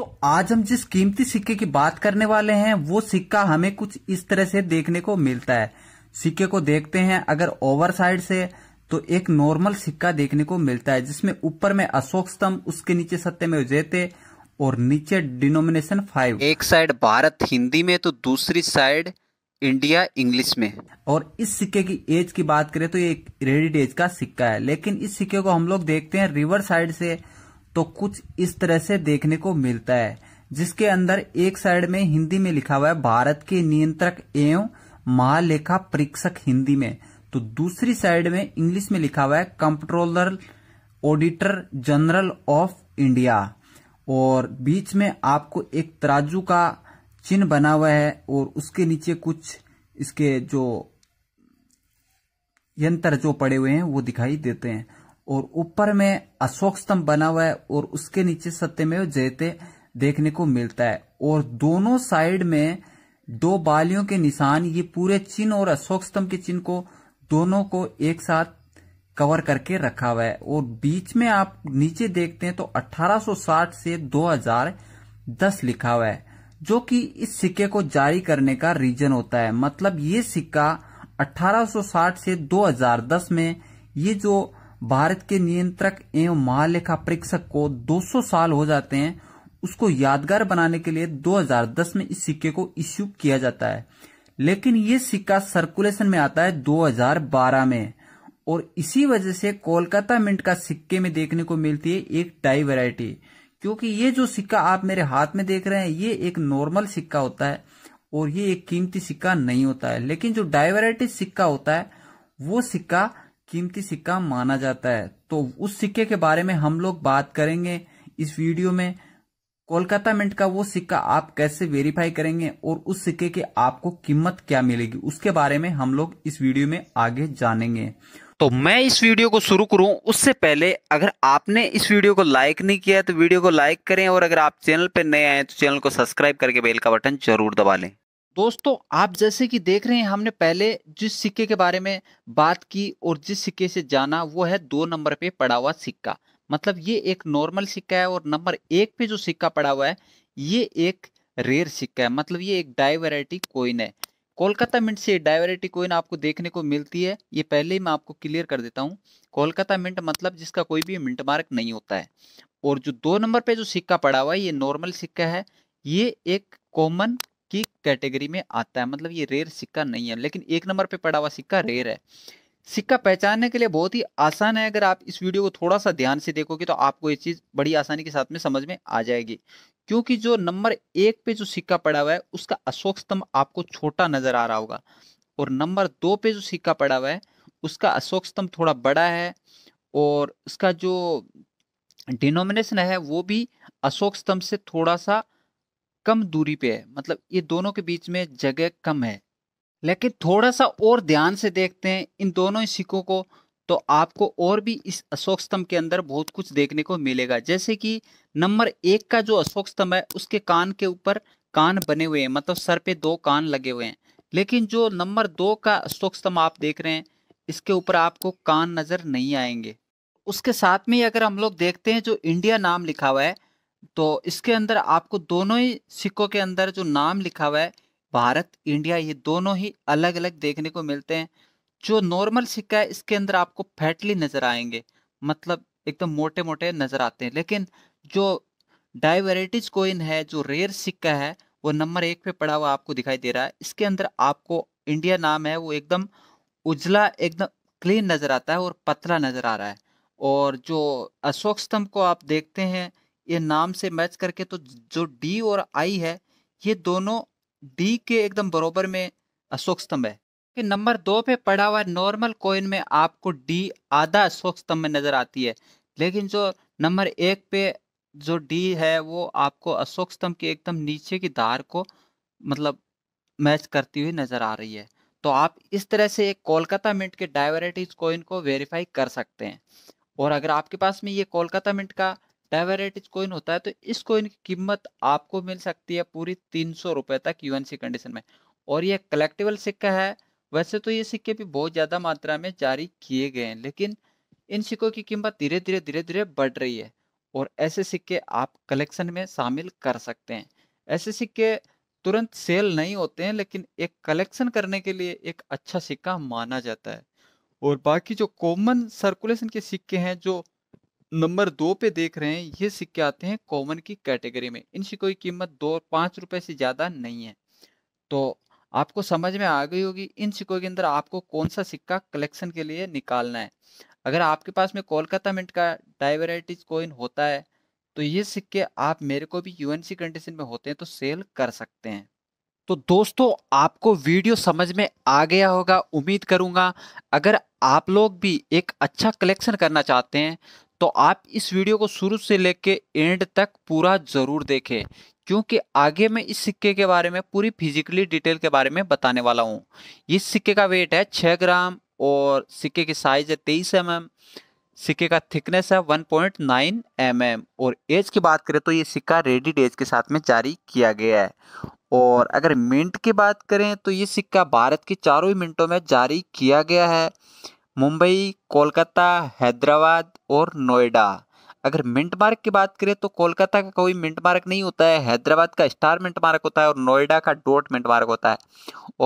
तो आज हम जिस कीमती सिक्के की बात करने वाले हैं वो सिक्का हमें कुछ इस तरह से देखने को मिलता है सिक्के को देखते हैं अगर ओवर साइड से तो एक नॉर्मल सिक्का देखने को मिलता है जिसमें ऊपर में अशोक स्तंभ उसके नीचे सत्य में उजेते और नीचे डिनोमिनेशन फाइव एक साइड भारत हिंदी में तो दूसरी साइड इंडिया इंग्लिश में और इस सिक्के की एज की बात करें तो ये एक रेडिड एज का सिक्का है लेकिन इस सिक्के को हम लोग देखते हैं रिवर साइड से तो कुछ इस तरह से देखने को मिलता है जिसके अंदर एक साइड में हिंदी में लिखा हुआ है भारत के नियंत्रक एवं महालेखा परीक्षक हिंदी में तो दूसरी साइड में इंग्लिश में लिखा हुआ है comptroller auditor general of India और बीच में आपको एक तराजू का चिन्ह बना हुआ है और उसके नीचे कुछ इसके जो यंत्र जो पड़े हुए हैं वो दिखाई देते हैं और ऊपर में अशोक स्तंभ बना हुआ है और उसके नीचे सत्यमेव जयते देखने को मिलता है और दोनों साइड में दो बालियों के निशान ये पूरे चिन्ह और अशोक स्तंभ के चिन्ह को दोनों को एक साथ कवर करके रखा हुआ है और बीच में आप नीचे देखते हैं तो 1860 से 2010 लिखा हुआ है जो कि इस सिक्के को जारी करने का रीजन होता है मतलब ये सिक्का 1860 से 2010 में ये जो भारत के नियंत्रक एवं महालेखा परीक्षक को 200 साल हो जाते हैं उसको यादगार बनाने के लिए 2010 में इस सिक्के को इश्यू किया जाता है लेकिन ये सिक्का सर्कुलेशन में आता है 2012 में और इसी वजह से कोलकाता मिंट का सिक्के में देखने को मिलती है एक टाई वेरायटी क्योंकि ये जो सिक्का आप मेरे हाथ में देख रहे हैं ये एक नॉर्मल सिक्का होता है और ये एक कीमती सिक्का नहीं होता है लेकिन जो डाइवराइटी सिक्का होता है वो सिक्का कीमती सिक्का माना जाता है तो उस सिक्के के बारे में हम लोग बात करेंगे इस वीडियो में कोलकाता मिंट का वो सिक्का आप कैसे वेरीफाई करेंगे और उस सिक्के की आपको कीमत क्या मिलेगी उसके बारे में हम लोग इस वीडियो में आगे जानेंगे तो मैं इस वीडियो को शुरू करूं उससे पहले अगर आपने इस वीडियो को लाइक नहीं किया तो वीडियो को लाइक करें और अगर आप चैनल पर नए आए तो चैनल को सब्सक्राइब करके बेल का बटन जरूर दबा लें दोस्तों आप जैसे कि देख रहे हैं हमने पहले जिस सिक्के के बारे में बात की और जिस सिक्के से जाना वो है दो नंबर पे पड़ा हुआ सिक्का मतलब ये एक नॉर्मल सिक्का है और नंबर एक पे जो सिक्का पड़ा हुआ है ये एक रेयर सिक्का है मतलब ये एक डाइवेराइटी कोइन है कोलकाता मिंट से डाइवेराइटी कोइन आपको देखने को मिलती है ये पहले ही मैं आपको क्लियर कर देता हूँ कोलकाता मिंट मतलब जिसका कोई भी मिंट मार्क नहीं होता है और जो दो नंबर पे जो सिक्का पड़ा हुआ है ये नॉर्मल सिक्का है ये एक कॉमन की कैटेगरी में आता है मतलब ये रेयर सिक्का नहीं है लेकिन एक नंबर पे पड़ा हुआ सिक्का रेयर है सिक्का पहचानने के लिए बहुत ही आसान है अगर आप इस वीडियो को थोड़ा सा ध्यान से देखोगे तो आपको ये चीज़ बड़ी आसानी के साथ में समझ में आ जाएगी क्योंकि जो नंबर एक पे जो सिक्का पड़ा हुआ है उसका अशोक स्तंभ आपको छोटा नजर आ रहा होगा और नंबर दो पे जो सिक्का पड़ा हुआ है उसका अशोक स्तंभ थोड़ा बड़ा है और उसका जो डिनोमिनेशन है वो भी अशोक स्तंभ से थोड़ा सा कम दूरी पे है मतलब ये दोनों के बीच में जगह कम है लेकिन थोड़ा सा और ध्यान से देखते हैं इन दोनों ही सिक्कों को तो आपको और भी इस अशोक स्तंभ के अंदर बहुत कुछ देखने को मिलेगा जैसे कि नंबर एक का जो अशोक स्तंभ है उसके कान के ऊपर कान बने हुए हैं मतलब सर पे दो कान लगे हुए हैं लेकिन जो नंबर दो का अशोक स्तंभ आप देख रहे हैं इसके ऊपर आपको कान नजर नहीं आएंगे उसके साथ में अगर हम लोग देखते हैं जो इंडिया नाम लिखा हुआ है तो इसके अंदर आपको दोनों ही सिक्कों के अंदर जो नाम लिखा हुआ है भारत इंडिया ये दोनों ही अलग अलग देखने को मिलते हैं जो नॉर्मल सिक्का है इसके अंदर आपको फैटली नजर आएंगे मतलब एकदम मोटे मोटे नजर आते हैं लेकिन जो डाइवेटिज कोइन है जो रेयर सिक्का है वो नंबर एक पे पड़ा हुआ आपको दिखाई दे रहा है इसके अंदर आपको इंडिया नाम है वो एकदम उजला एकदम क्लीन नजर आता है और पतला नजर आ रहा है और जो अशोक स्तंभ को आप देखते हैं ये नाम से मैच करके तो जो डी और आई है ये दोनों डी के एकदम बरोबर में अशोक स्तंभ है कि नंबर दो पे पड़ा हुआ नॉर्मल कॉइन में आपको डी आधा अशोक स्तंभ में नजर आती है लेकिन जो नंबर एक पे जो डी है वो आपको अशोक स्तंभ के एकदम नीचे की धार को मतलब मैच करती हुई नजर आ रही है तो आप इस तरह से एक कोलकाता मिंट के डाइवरेटिज कॉइन को वेरीफाई कर सकते हैं और अगर आपके पास में ये कोलकाता मिंट का डाइवरेटिज कोइन होता है तो इस कोइन की कीमत आपको मिल सकती है पूरी तीन सौ रुपए तक यूएनसी कंडीशन में और यह कलेक्टिबल सिक्का है वैसे तो ये सिक्के भी बहुत ज़्यादा मात्रा में जारी किए गए हैं लेकिन इन सिक्कों की कीमत धीरे धीरे धीरे धीरे बढ़ रही है और ऐसे सिक्के आप कलेक्शन में शामिल कर सकते हैं ऐसे सिक्के तुरंत सेल नहीं होते हैं लेकिन एक कलेक्शन करने के लिए एक अच्छा सिक्का माना जाता है और बाकी जो कॉमन सर्कुलेशन के सिक्के हैं जो नंबर दो पे देख रहे हैं ये सिक्के आते हैं कॉमन की कैटेगरी में इन सिक्कों की कीमत दो पाँच रुपये से ज़्यादा नहीं है तो आपको समझ में आ गई होगी इन सिक्कों के अंदर आपको कौन सा सिक्का कलेक्शन के लिए निकालना है अगर आपके पास में कोलकाता मिंट का डाइवराइटिज कोइन होता है तो ये सिक्के आप मेरे को भी यूएनसी कंडीशन में होते हैं तो सेल कर सकते हैं तो दोस्तों आपको वीडियो समझ में आ गया होगा उम्मीद करूंगा अगर आप लोग भी एक अच्छा कलेक्शन करना चाहते हैं तो आप इस वीडियो को शुरू से लेके एंड तक पूरा ज़रूर देखें क्योंकि आगे मैं इस सिक्के के बारे में पूरी फिजिकली डिटेल के बारे में बताने वाला हूँ इस सिक्के का वेट है छः ग्राम और सिक्के की साइज़ है तेईस एम एम सिक्के का थिकनेस है 1.9 पॉइंट mm और एज की बात करें तो ये सिक्का रेडी डेज के साथ में जारी किया गया है और अगर मिंट की बात करें तो ये सिक्का भारत के चारों ही मिनटों में जारी किया गया है मुंबई कोलकाता हैदराबाद और नोएडा अगर मिंट मार्क की बात करें तो कोलकाता का कोई मिंट मार्क नहीं होता है हैदराबाद का स्टार मिंट मार्क होता है और नोएडा का डॉट मिंट मार्क होता है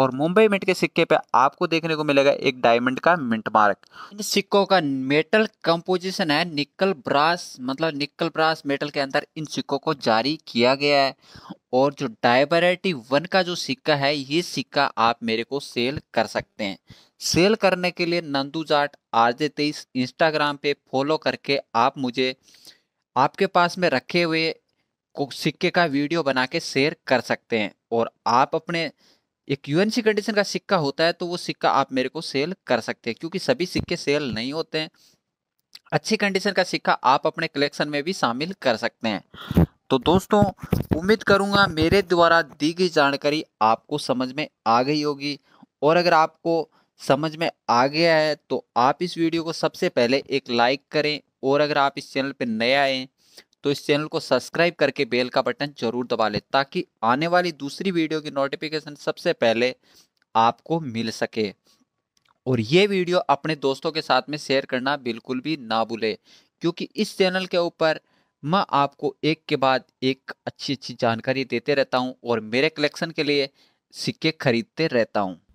और मुंबई मिंट के सिक्के पे आपको देखने को मिलेगा एक डायमंड का मिंट मार्क इन सिक्कों का मेटल कंपोजिशन है निकल ब्रास मतलब निकल ब्रास मेटल के अंदर इन सिक्कों को जारी किया गया है और जो डायबराइटी वन का जो सिक्का है ये सिक्का आप मेरे को सेल कर सकते हैं सेल करने के लिए नंदू जाट आर जे तेईस इंस्टाग्राम पे फॉलो करके आप मुझे आपके पास में रखे हुए सिक्के का वीडियो बना के शेयर कर सकते हैं और आप अपने एक यूएनसी कंडीशन का सिक्का होता है तो वो सिक्का आप मेरे को सेल कर सकते हैं क्योंकि सभी सिक्के सेल नहीं होते हैं अच्छी कंडीशन का सिक्का आप अपने कलेक्शन में भी शामिल कर सकते हैं तो दोस्तों उम्मीद करूँगा मेरे द्वारा दी गई जानकारी आपको समझ में आ गई होगी और अगर आपको समझ में आ गया है तो आप इस वीडियो को सबसे पहले एक लाइक करें और अगर आप इस चैनल पर नए आए तो इस चैनल को सब्सक्राइब करके बेल का बटन जरूर दबा लें ताकि आने वाली दूसरी वीडियो की नोटिफिकेशन सबसे पहले आपको मिल सके और ये वीडियो अपने दोस्तों के साथ में शेयर करना बिल्कुल भी ना भूलें क्योंकि इस चैनल के ऊपर मैं आपको एक के बाद एक अच्छी अच्छी जानकारी देते रहता हूँ और मेरे कलेक्शन के लिए सिक्के खरीदते रहता हूँ